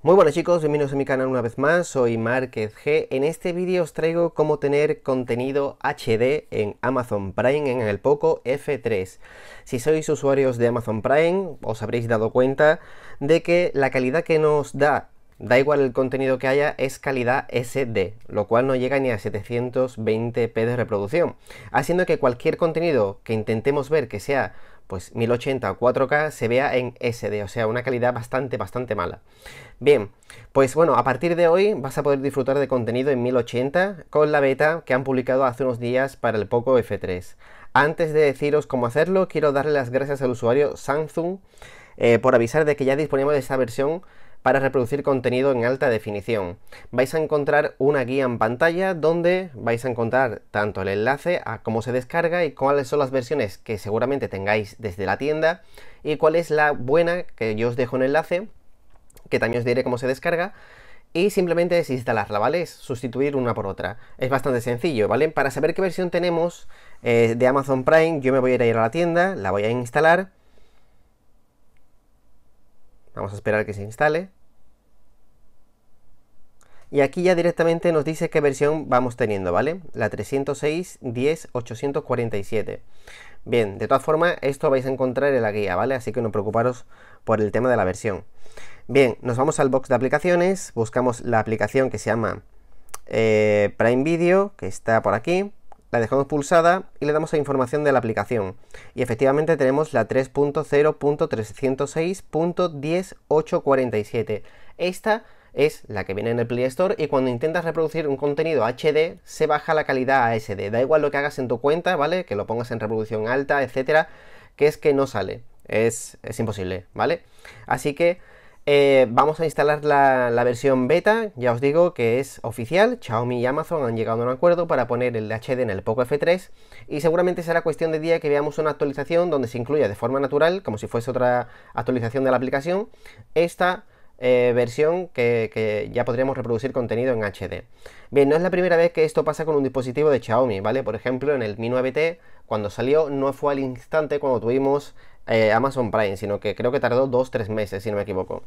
Muy buenas chicos, bienvenidos a mi canal una vez más, soy Márquez G. En este vídeo os traigo cómo tener contenido HD en Amazon Prime en el Poco F3. Si sois usuarios de Amazon Prime, os habréis dado cuenta de que la calidad que nos da da igual el contenido que haya, es calidad SD, lo cual no llega ni a 720p de reproducción, haciendo que cualquier contenido que intentemos ver que sea pues 1080 o 4K se vea en SD, o sea, una calidad bastante, bastante mala. Bien, pues bueno, a partir de hoy vas a poder disfrutar de contenido en 1080 con la beta que han publicado hace unos días para el Poco F3. Antes de deciros cómo hacerlo, quiero darle las gracias al usuario Samsung eh, por avisar de que ya disponemos de esta versión para reproducir contenido en alta definición. Vais a encontrar una guía en pantalla donde vais a encontrar tanto el enlace a cómo se descarga y cuáles son las versiones que seguramente tengáis desde la tienda y cuál es la buena que yo os dejo el enlace que también os diré cómo se descarga y simplemente es instalarla, ¿vale? sustituir una por otra. Es bastante sencillo, ¿vale? Para saber qué versión tenemos eh, de Amazon Prime, yo me voy a ir a la tienda, la voy a instalar. Vamos a esperar que se instale. Y aquí ya directamente nos dice qué versión vamos teniendo, ¿vale? La 306.10847. Bien, de todas formas, esto vais a encontrar en la guía, ¿vale? Así que no preocuparos por el tema de la versión. Bien, nos vamos al box de aplicaciones, buscamos la aplicación que se llama eh, Prime Video, que está por aquí, la dejamos pulsada y le damos a información de la aplicación. Y efectivamente tenemos la 3.0.306.10847. Esta es la que viene en el Play Store y cuando intentas reproducir un contenido HD se baja la calidad a SD. Da igual lo que hagas en tu cuenta, ¿vale? Que lo pongas en reproducción alta, etcétera, que es que no sale. Es, imposible, ¿vale? Así que eh, vamos a instalar la, la, versión beta, ya os digo que es oficial, Xiaomi y Amazon han llegado a un acuerdo para poner el HD en el Poco F3 y seguramente será cuestión de día que veamos una actualización donde se incluya de forma natural, como si fuese otra actualización de la aplicación, esta eh, versión que, ya podríamos reproducir contenido en HD. Bien, no es la primera vez que esto pasa con un dispositivo de Xiaomi, ¿vale? Por ejemplo, en el Mi 9T, cuando salió, no fue al instante cuando tuvimos eh, Amazon Prime, sino que creo que tardó 2-3 meses, si no me equivoco.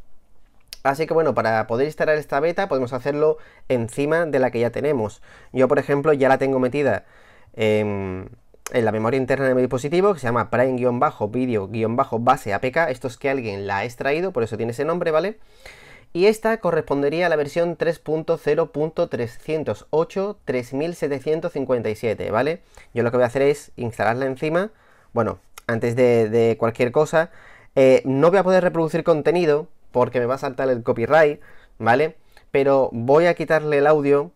Así que bueno, para poder instalar esta beta podemos hacerlo encima de la que ya tenemos. Yo, por ejemplo, ya la tengo metida en, en la memoria interna de mi dispositivo que se llama prime-video-base APK. Esto es que alguien la ha extraído, por eso tiene ese nombre, ¿vale? Y esta correspondería a la versión 3.0.308.3757, 3757 ¿vale? Yo lo que voy a hacer es instalarla encima. Bueno, antes de, cualquier cosa, eh, no voy a poder reproducir contenido porque me va a saltar el copyright, ¿vale? Pero voy a quitarle el audio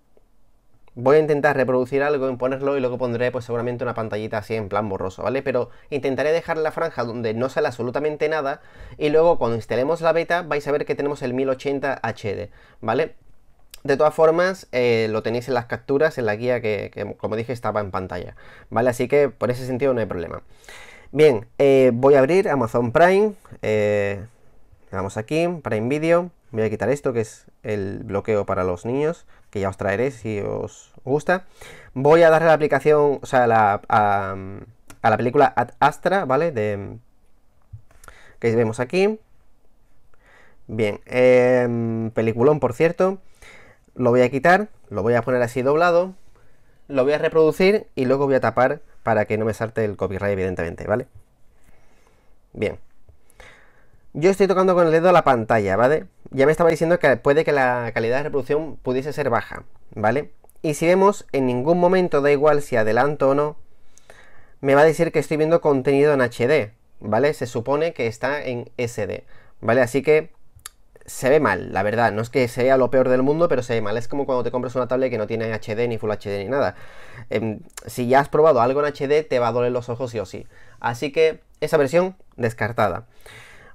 Voy a intentar reproducir algo, ponerlo y luego pondré pues seguramente una pantallita así en plan borroso, ¿vale? Pero intentaré dejar la franja donde no sale absolutamente nada y luego cuando instalemos la beta vais a ver que tenemos el 1080 HD, ¿vale? De todas formas, eh, lo tenéis en las capturas, en la guía que, como dije, estaba en pantalla, ¿vale? Así que por ese sentido no hay problema. Bien, eh, voy a abrir Amazon Prime, eh, vamos aquí, Prime Video voy a quitar esto que es el bloqueo para los niños, que ya os traeré si os gusta. Voy a darle la aplicación, o sea, a, la película Ad Astra, ¿vale? De, que vemos aquí. Bien, em, peliculón, por cierto. Lo voy a quitar, lo voy a poner así doblado, lo voy a reproducir y luego voy a tapar para que no me salte el copyright, evidentemente, ¿vale? Bien. Yo estoy tocando con el dedo la pantalla, ¿vale? ya me estaba diciendo que puede que la calidad de reproducción pudiese ser baja, ¿vale? Y si vemos, en ningún momento da igual si adelanto o no, me va a decir que estoy viendo contenido en HD, ¿vale? Se supone que está en SD, ¿vale? Así que se ve mal, la verdad. No es que sea lo peor del mundo, pero se ve mal. Es como cuando te compras una tablet que no tiene HD, ni Full HD, ni nada. Em, si ya has probado algo en HD, te va a doler los ojos sí o sí. Así que esa versión descartada.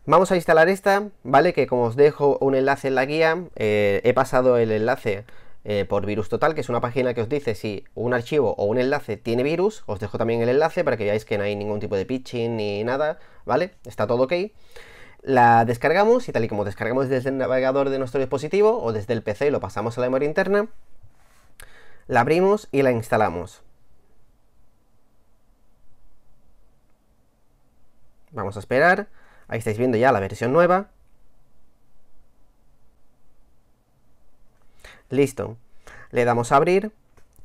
Vamos a instalar esta, ¿vale? Que como os dejo un enlace en la guía, eh, he pasado el enlace eh, por Virus Total, que es una página que os dice si un archivo o un enlace tiene virus. Os dejo también el enlace para que veáis que no hay ningún tipo de pitching ni nada, ¿vale? Está todo ok. La descargamos y tal y como descargamos desde el navegador de nuestro dispositivo o desde el PC y lo pasamos a la memoria interna, la abrimos y la instalamos. Vamos a esperar. Ahí estáis viendo ya la versión nueva. Listo. Le damos a abrir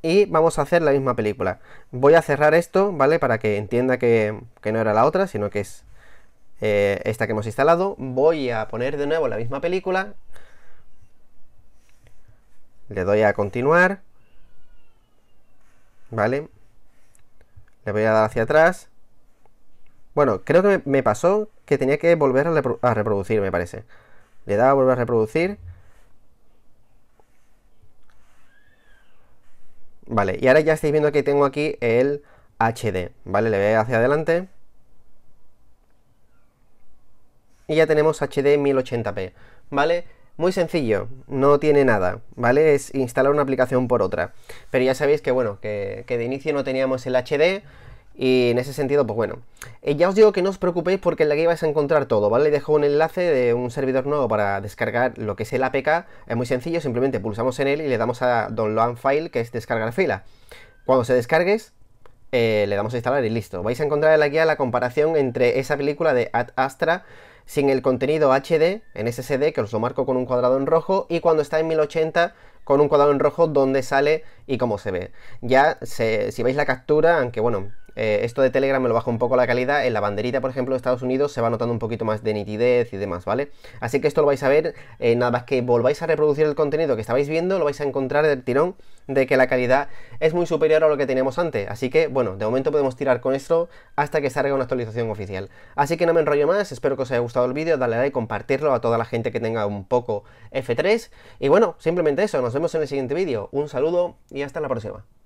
y vamos a hacer la misma película. Voy a cerrar esto, ¿vale? Para que entienda que, no era la otra, sino que es eh, esta que hemos instalado. Voy a poner de nuevo la misma película. Le doy a continuar. ¿Vale? Le voy a dar hacia atrás. Bueno, creo que me pasó que tenía que volver a, reproducir, me parece. Le daba a volver a reproducir. Vale, y ahora ya estáis viendo que tengo aquí el HD, ¿vale? Le voy hacia adelante. Y ya tenemos HD 1080p, ¿vale? Muy sencillo, no tiene nada, ¿vale? Es instalar una aplicación por otra. Pero ya sabéis que, bueno, que, que de inicio no teníamos el HD, y en ese sentido, pues bueno. Eh, ya os digo que no os preocupéis porque en la guía vais a encontrar todo, ¿vale? Dejo un enlace de un servidor nuevo para descargar lo que es el APK. Es muy sencillo, simplemente pulsamos en él y le damos a Download File, que es descargar fila. Cuando se descargues, eh, le damos a instalar y listo. Vais a encontrar en la guía la comparación entre esa película de Ad Astra sin el contenido HD en SSD, que os lo marco con un cuadrado en rojo, y cuando está en 1080 con un cuadrado en rojo dónde sale y cómo se ve. Ya, si veis la captura, aunque bueno, eh, esto de Telegram me lo baja un poco la calidad. En la banderita, por ejemplo, de Estados Unidos se va notando un poquito más de nitidez y demás, ¿vale? Así que esto lo vais a ver, eh, nada más que volváis a reproducir el contenido que estabais viendo, lo vais a encontrar del tirón de que la calidad es muy superior a lo que teníamos antes. Así que, bueno, de momento podemos tirar con esto hasta que salga una actualización oficial. Así que no me enrollo más, espero que os haya gustado el vídeo, dale like, compartirlo a toda la gente que tenga un poco F3. Y bueno, simplemente eso, nos vemos en el siguiente vídeo. Un saludo y hasta la próxima.